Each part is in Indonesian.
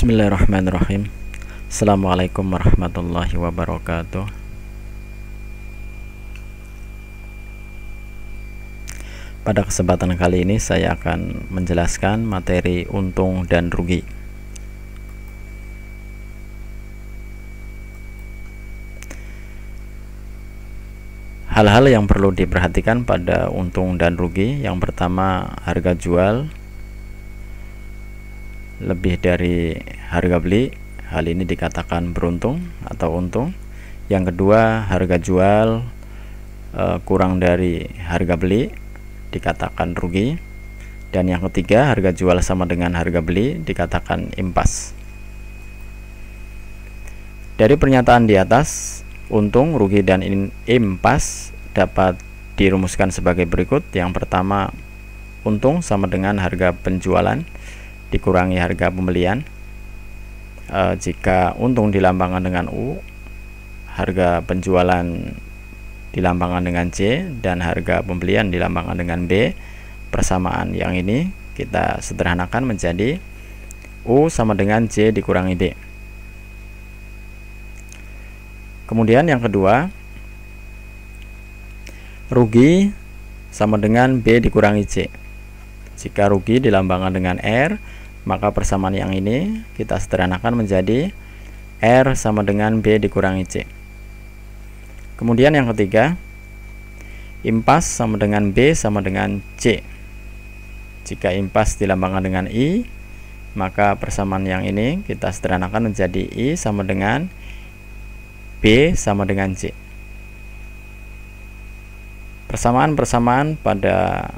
Bismillahirrahmanirrahim Assalamualaikum warahmatullahi wabarakatuh Pada kesempatan kali ini saya akan menjelaskan materi untung dan rugi Hal-hal yang perlu diperhatikan pada untung dan rugi Yang pertama harga jual lebih dari harga beli hal ini dikatakan beruntung atau untung yang kedua harga jual e, kurang dari harga beli dikatakan rugi dan yang ketiga harga jual sama dengan harga beli dikatakan impas dari pernyataan di atas untung rugi dan in, impas dapat dirumuskan sebagai berikut yang pertama untung sama dengan harga penjualan dikurangi harga pembelian e, jika untung dilambangkan dengan U harga penjualan dilambangkan dengan C dan harga pembelian dilambangkan dengan B persamaan yang ini kita sederhanakan menjadi U sama dengan C dikurangi D kemudian yang kedua rugi sama dengan B dikurangi C jika rugi dilambangkan dengan R, maka persamaan yang ini kita sederhanakan menjadi R sama dengan B dikurangi C. Kemudian yang ketiga, impas sama dengan B sama dengan C. Jika impas dilambangkan dengan I, maka persamaan yang ini kita sederhanakan menjadi I sama dengan B sama dengan C. Persamaan-persamaan pada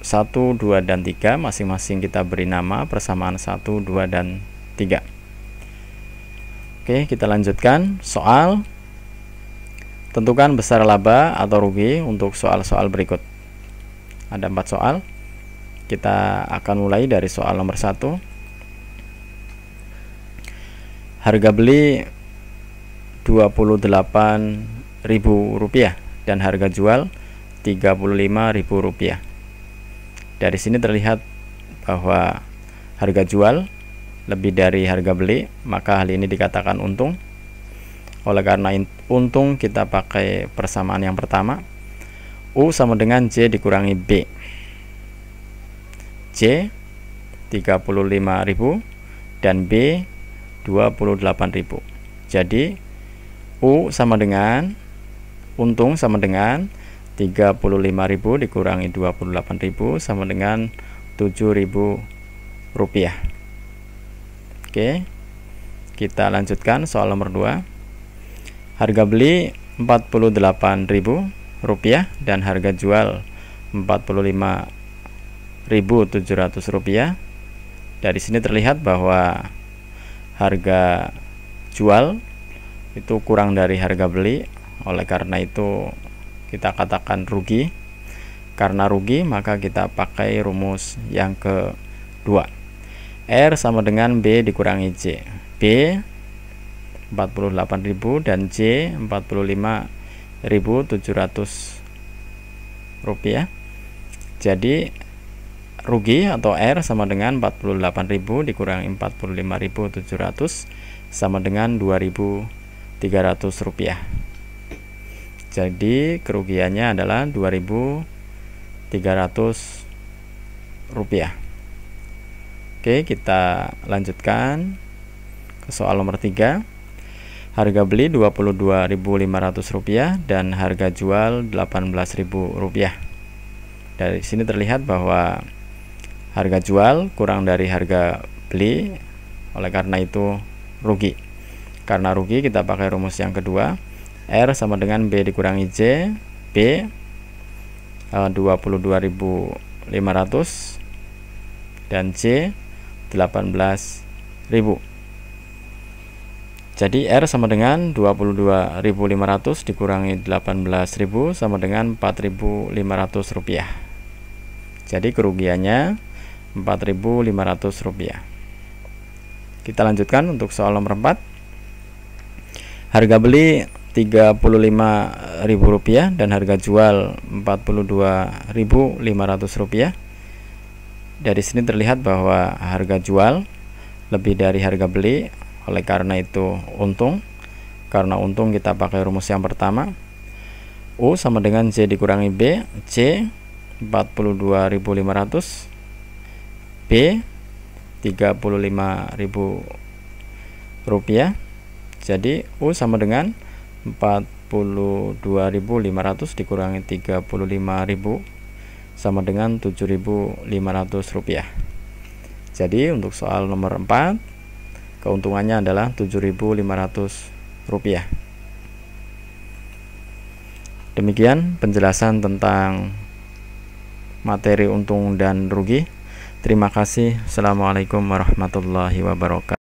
1, 2, dan 3 masing-masing kita beri nama persamaan 1, 2, dan 3 Oke kita lanjutkan soal tentukan besar laba atau rugi untuk soal-soal berikut ada empat soal kita akan mulai dari soal nomor 1 harga beli rp 28.000 dan harga jual rp 35.000 dari sini terlihat bahwa harga jual lebih dari harga beli, maka hal ini dikatakan untung. Oleh karena untung kita pakai persamaan yang pertama. U sama dengan J dikurangi B. J 35.000 dan B 28.000. Jadi U sama dengan untung sama dengan 35.000 dikurangi 28.000 sama dengan 7.000 rupiah Oke kita lanjutkan soal nomor 2 harga beli 48.000 rupiah dan harga jual 45.700 rupiah dari sini terlihat bahwa harga jual itu kurang dari harga beli oleh karena itu kita katakan rugi karena rugi maka kita pakai rumus yang kedua R sama dengan B dikurangi c B 48.000 dan J 45.700 rupiah jadi rugi atau R sama dengan 48.000 dikurangi 45.700 sama dengan 2.300 rupiah jadi kerugiannya adalah 2.300 rupiah. Oke, kita lanjutkan ke soal nomor 3. Harga beli 22500 rupiah dan harga jual 18000 rupiah. Dari sini terlihat bahwa harga jual kurang dari harga beli, oleh karena itu rugi. Karena rugi kita pakai rumus yang kedua R sama dengan B dikurangi J B 22.500 eh, dan C 18.000 jadi R sama dengan 22.500 dikurangi 18.000 sama dengan 4.500 rupiah jadi kerugiannya 4.500 rupiah kita lanjutkan untuk soal nomor 4 harga beli Rp35.000 dan harga jual Rp42.500. Dari sini terlihat bahwa harga jual lebih dari harga beli, oleh karena itu untung. Karena untung kita pakai rumus yang pertama. U sama dengan C dikurangi B, C 42.500, B 35.000 rupiah. Jadi U sama dengan 42.500 dikurangi 35.000 sama dengan 7.500 rupiah jadi untuk soal nomor 4 keuntungannya adalah 7.500 rupiah demikian penjelasan tentang materi untung dan rugi terima kasih assalamualaikum warahmatullahi wabarakatuh